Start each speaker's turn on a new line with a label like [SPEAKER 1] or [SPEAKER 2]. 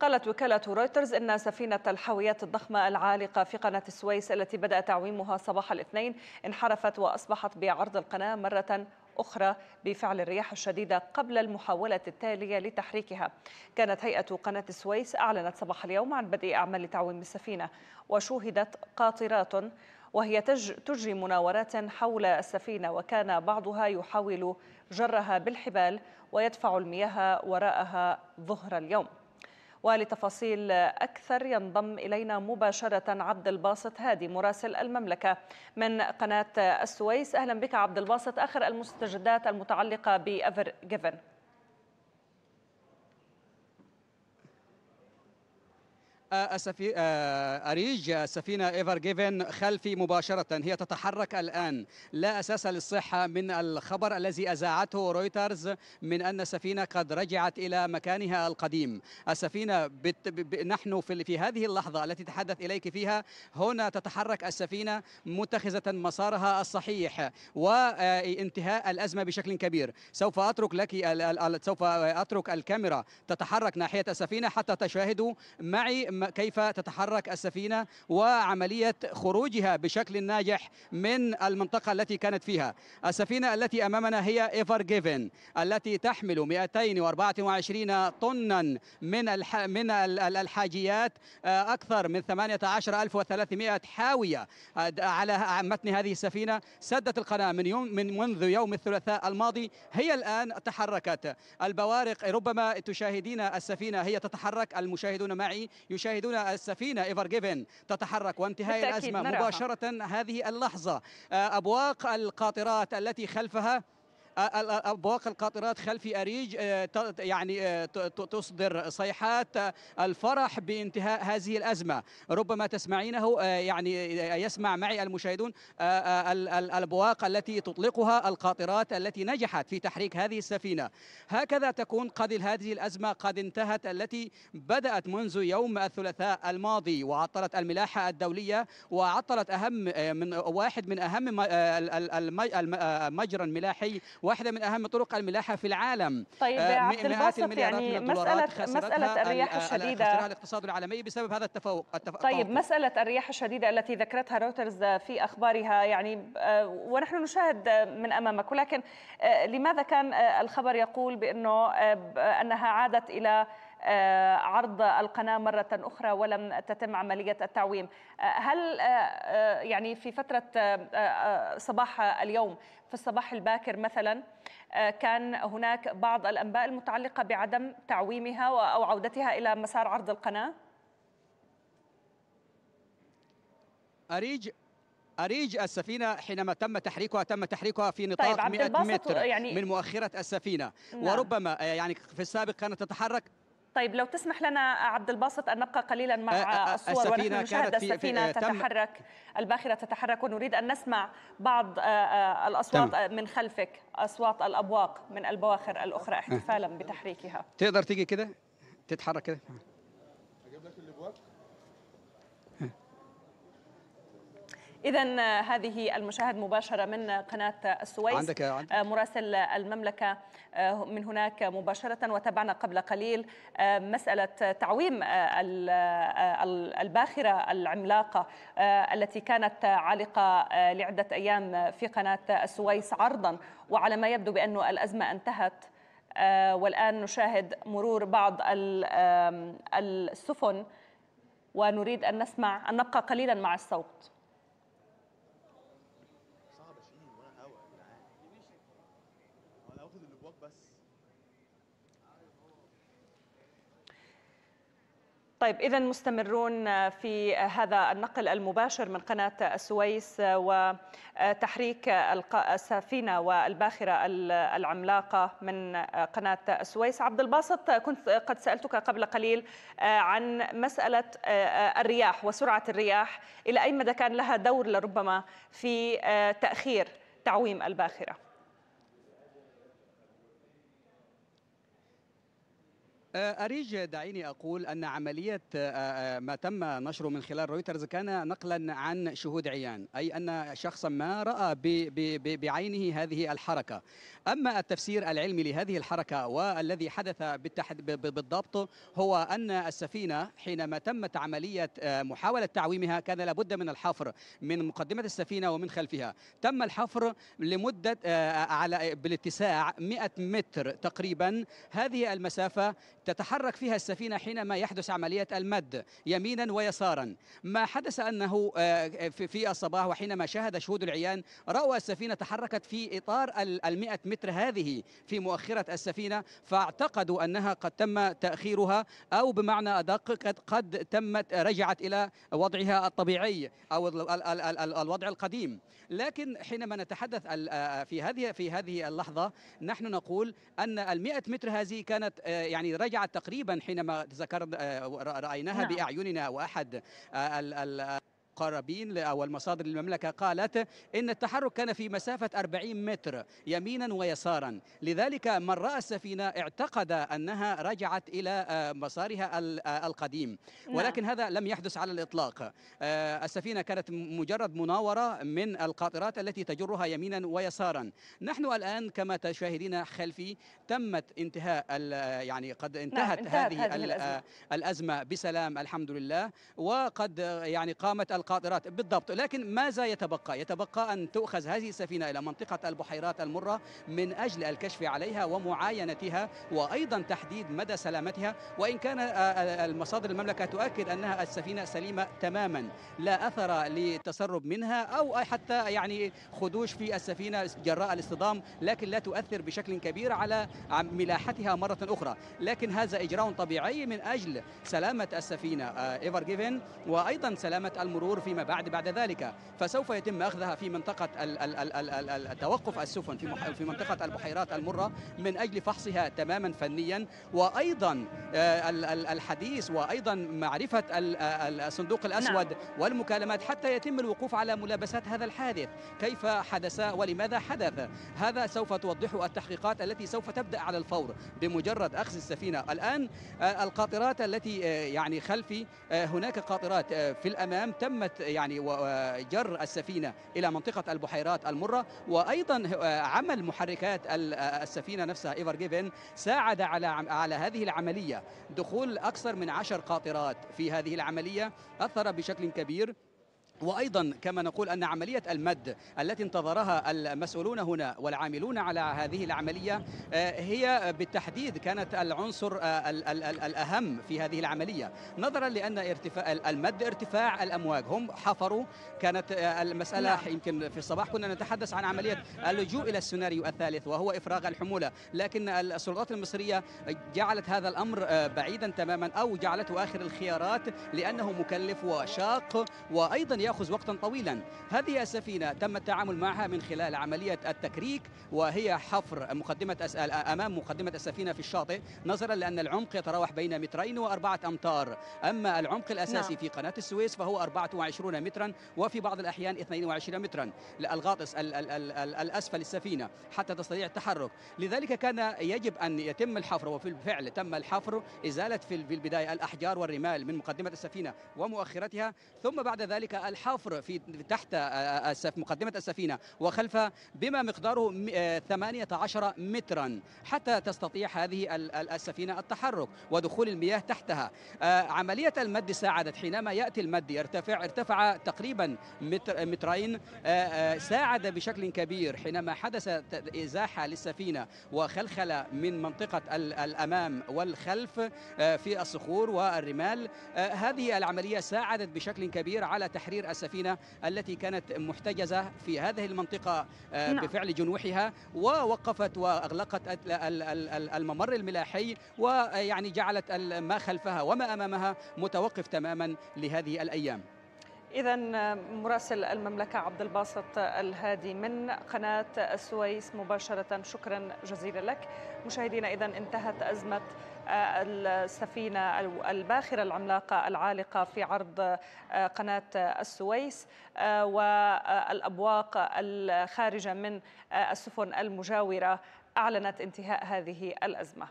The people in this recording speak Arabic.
[SPEAKER 1] قالت وكالة رويترز إن سفينة الحاويات الضخمة العالقة في قناة السويس التي بدأ تعويمها صباح الاثنين انحرفت وأصبحت بعرض القناة مرة أخرى بفعل الرياح الشديدة قبل المحاولة التالية لتحريكها كانت هيئة قناة السويس أعلنت صباح اليوم عن بدء أعمال تعويم السفينة وشوهدت قاطرات وهي تجري مناورات حول السفينة وكان بعضها يحاول جرها بالحبال ويدفع المياه وراءها ظهر اليوم ولتفاصيل أكثر ينضم إلينا مباشرة عبد الباسط هادي مراسل المملكة من قناة السويس أهلا بك عبد الباسط آخر المستجدات المتعلقة بأفر جيفن
[SPEAKER 2] أسفي... آه، أريج السفينة إيفر جيفن خلفي مباشرة هي تتحرك الآن لا أساس للصحة من الخبر الذي أذاعته رويترز من أن السفينة قد رجعت إلى مكانها القديم السفينة بت... ب... نحن في... في هذه اللحظة التي تحدث إليك فيها هنا تتحرك السفينة متخذة مسارها الصحيح وانتهاء آه، الأزمة بشكل كبير سوف أترك لك سوف أترك الكاميرا تتحرك ناحية السفينة حتى تشاهدوا معي ما كيف تتحرك السفينة وعملية خروجها بشكل ناجح من المنطقة التي كانت فيها السفينة التي أمامنا هي إيفر جيفن التي تحمل 224 طنا من من الحاجيات آه، أكثر من 18300 حاوية آه، على متن هذه السفينة سدت القناة من يوم من منذ يوم الثلاثاء الماضي هي الآن تحركت البوارق ربما تشاهدين السفينة هي تتحرك المشاهدون معي يشاهدون تشاهدون السفينة إيفر جيفن تتحرك وانتهاء الأزمة مباشرة هذه اللحظة آه، أبواق القاطرات التي خلفها البواقي القاطرات خلفي أريج آه، يعني آه، تصدر صيحات آه، الفرح بانتهاء هذه الأزمة ربما تسمعينه يعني يسمع معي المشاهدون البواق التي تطلقها القاطرات التي نجحت في تحريك هذه السفينة هكذا تكون قد هذه الأزمة قد انتهت التي بدأت منذ يوم الثلاثاء الماضي وعطلت الملاحة الدولية وعطلت أهم من واحد من أهم المجرى الملاحي واحدة من أهم طرق الملاحة في العالم طيب آه، عبد الباسط يعني مسألة, مسألة الرياح الشديدة الاقتصاد العالمي بسبب هذا التفوق, التفوق طيب مسألة
[SPEAKER 1] الرياح الشديدة التي ذكرتها روترز في أخبارها يعني آه، ونحن نشاهد من أمامك ولكن آه، لماذا كان الخبر يقول بأنه أنها عادت إلى آه، عرض القناة مرة أخرى ولم تتم عملية التعويم آه، هل آه، يعني في فترة صباح اليوم في الصباح الباكر مثلا كان هناك بعض الأنباء المتعلقة بعدم تعويمها أو عودتها إلى مسار عرض القناة
[SPEAKER 2] أريج أريج السفينة حينما تم تحريكها تم تحريكها في نطاق طيب 100 متر يعني من مؤخرة السفينة نعم. وربما يعني في السابق كانت تتحرك
[SPEAKER 1] طيب لو تسمح لنا عبد الباسط أن نبقى قليلا مع أه الصور ونحن نشاهد السفينة في تتحرك الباخرة تتحرك ونريد أن نسمع بعض الأصوات تم. من خلفك أصوات الأبواق من البواخر الأخرى احتفالا بتحريكها
[SPEAKER 2] تقدر تيجي كده تتحرك كده
[SPEAKER 1] إذا آه، هذه المشاهد مباشرة من قناة السويس عندك, عندك. آه، مراسل المملكة آه، من هناك مباشرة وتابعنا قبل قليل مسألة تعويم الباخرة العملاقة التي كانت عالقة لعدة أيام في قناة السويس عرضا وعلى ما يبدو بأن الأزمة انتهت والآن نشاهد مرور بعض السفن ونريد أن نسمع أن نبقى قليلا مع الصوت طيب إذا مستمرون آه، في آه، هذا النقل المباشر من قناة السويس آه، وتحريك السفينة والباخرة العملاقة من قناة السويس عبد الباسط كنت قد سألتك قبل قليل عن مسألة الرياح وسرعة الرياح إلى أي مدى كان لها دور لربما في تأخير تعويم الباخرة
[SPEAKER 2] آه، أريج دعيني أقول أن عملية آه، آه، ما تم نشره من خلال رويترز كان نقلا عن شهود عيان أي أن شخصا ما رأى بعينه هذه الحركة أما التفسير العلمي لهذه الحركة والذي حدث بالضبط هو أن السفينة حينما تمت عملية محاولة تعويمها كان لابد من الحفر من مقدمة السفينة ومن خلفها تم الحفر لمدة على بالاتساع 100 متر تقريبا هذه المسافة تتحرك فيها السفينة حينما يحدث عملية المد يمينا ويسارا ما حدث أنه آه، في الصباح وحينما شاهد شهود العيان رأوا السفينة تحركت في إطار المئة متر هذه في مؤخرة السفينة فاعتقدوا أنها قد تم تأخيرها أو بمعنى أدق قد, تمت رجعت إلى وضعها الطبيعي أو الوضع القديم لكن حينما نتحدث آه، في هذه في هذه اللحظة نحن نقول أن المئة متر هذه كانت آه، يعني رجعت تراجعت تقريبا حينما ذكرنا آه، رأيناها نعم. بأعيننا وأحد آه، ال ال المقربين أو المصادر للمملكة قالت إن التحرك كان في مسافة 40 متر يمينا ويسارا لذلك من رأى السفينة اعتقد أنها رجعت إلى آه، مسارها آه، القديم نعم. ولكن هذا لم يحدث على الإطلاق آه، السفينة كانت مجرد مناورة من القاطرات التي تجرها يمينا ويسارا نحن الآن كما تشاهدين خلفي تمت انتهاء يعني قد نعم، انتهت, نعم انتهت هذه, هذه الأزمة. الأزمة بسلام الحمد لله وقد يعني قامت القاطرات بالضبط لكن ماذا يتبقى يتبقى أن تؤخذ هذه السفينة إلى منطقة البحيرات المرة من أجل الكشف عليها ومعاينتها وأيضا تحديد مدى سلامتها وإن كان آه، آه، آه، المصادر المملكة تؤكد أنها السفينة سليمة تماما لا أثر لتسرب منها أو حتى يعني خدوش في السفينة جراء الاصطدام لكن لا تؤثر بشكل كبير على ملاحتها مرة أخرى لكن هذا إجراء طبيعي من أجل سلامة السفينة إيفر جيفن وأيضا سلامة المرور الأمور فيما بعد بعد ذلك فسوف يتم أخذها في منطقة التوقف السفن في في منطقة البحيرات المرة من أجل فحصها تماما فنيا وأيضا آه، الحديث وأيضا معرفة الصندوق نعم. الأسود والمكالمات حتى يتم الوقوف على ملابسات هذا الحادث كيف حدث ولماذا حدث هذا سوف توضحه التحقيقات التي سوف تبدأ على الفور بمجرد أخذ السفينة الآن آه، القاطرات التي آه، يعني خلفي هناك قاطرات في الأمام تم تمت يعني جر السفينة إلى منطقة البحيرات المرة وأيضا آه، عمل محركات آه، السفينة نفسها إيفر جيفن ساعد على على هذه العملية دخول أكثر من عشر قاطرات في هذه العملية أثر بشكل كبير وايضا كما نقول ان عمليه المد التي انتظرها المسؤولون هنا والعاملون على هذه العمليه آه، هي بالتحديد كانت العنصر آه، الاهم في هذه العمليه نظرا لان ارتفاع المد ارتفاع الامواج هم حفروا كانت آه، المساله نعم. يمكن في الصباح كنا نتحدث عن عمليه اللجوء الى السيناريو الثالث وهو افراغ الحموله لكن السلطات المصريه جعلت هذا الامر بعيدا تماما او جعلته اخر الخيارات لانه مكلف وشاق وايضا يأخذ وقتا طويلا هذه السفينة تم التعامل معها من خلال عملية التكريك وهي حفر مقدمة آه، آه، أمام مقدمة السفينة في الشاطئ نظرا لأن العمق يتراوح بين مترين وأربعة أمتار أما العمق الأساسي نعم. في قناة السويس فهو 24 مترا وفي بعض الأحيان 22 مترا الغاطس الـ الـ الـ الـ الأسفل السفينة حتى تستطيع التحرك لذلك كان يجب أن يتم الحفر وبالفعل تم الحفر إزالة في البداية الأحجار والرمال من مقدمة السفينة ومؤخرتها ثم بعد ذلك الحفر في تحت مقدمة السفينة وخلفها بما مقداره 18 آه، مترا حتى تستطيع هذه السفينة التحرك ودخول المياه تحتها آه، عملية المد ساعدت حينما يأتي المد يرتفع ارتفع تقريبا متر آه، مترين ساعد بشكل كبير حينما حدث إزاحة للسفينة وخلخلة من منطقة الأمام والخلف في الصخور والرمال هذه العملية ساعدت بشكل كبير على تحرير تدمير السفينة التي كانت محتجزة في هذه المنطقة آه، نعم. بفعل جنوحها ووقفت وأغلقت الممر الملاحي ويعني جعلت ما خلفها وما أمامها متوقف تماما لهذه الأيام
[SPEAKER 1] إذا مراسل المملكة عبد الباسط الهادي من قناة السويس مباشرة شكرا جزيلا لك مشاهدينا إذا انتهت أزمة آه، السفينة الباخرة العملاقة العالقة في عرض آه، قناة السويس آه، والأبواق الخارجة من السفن المجاورة أعلنت انتهاء هذه الأزمة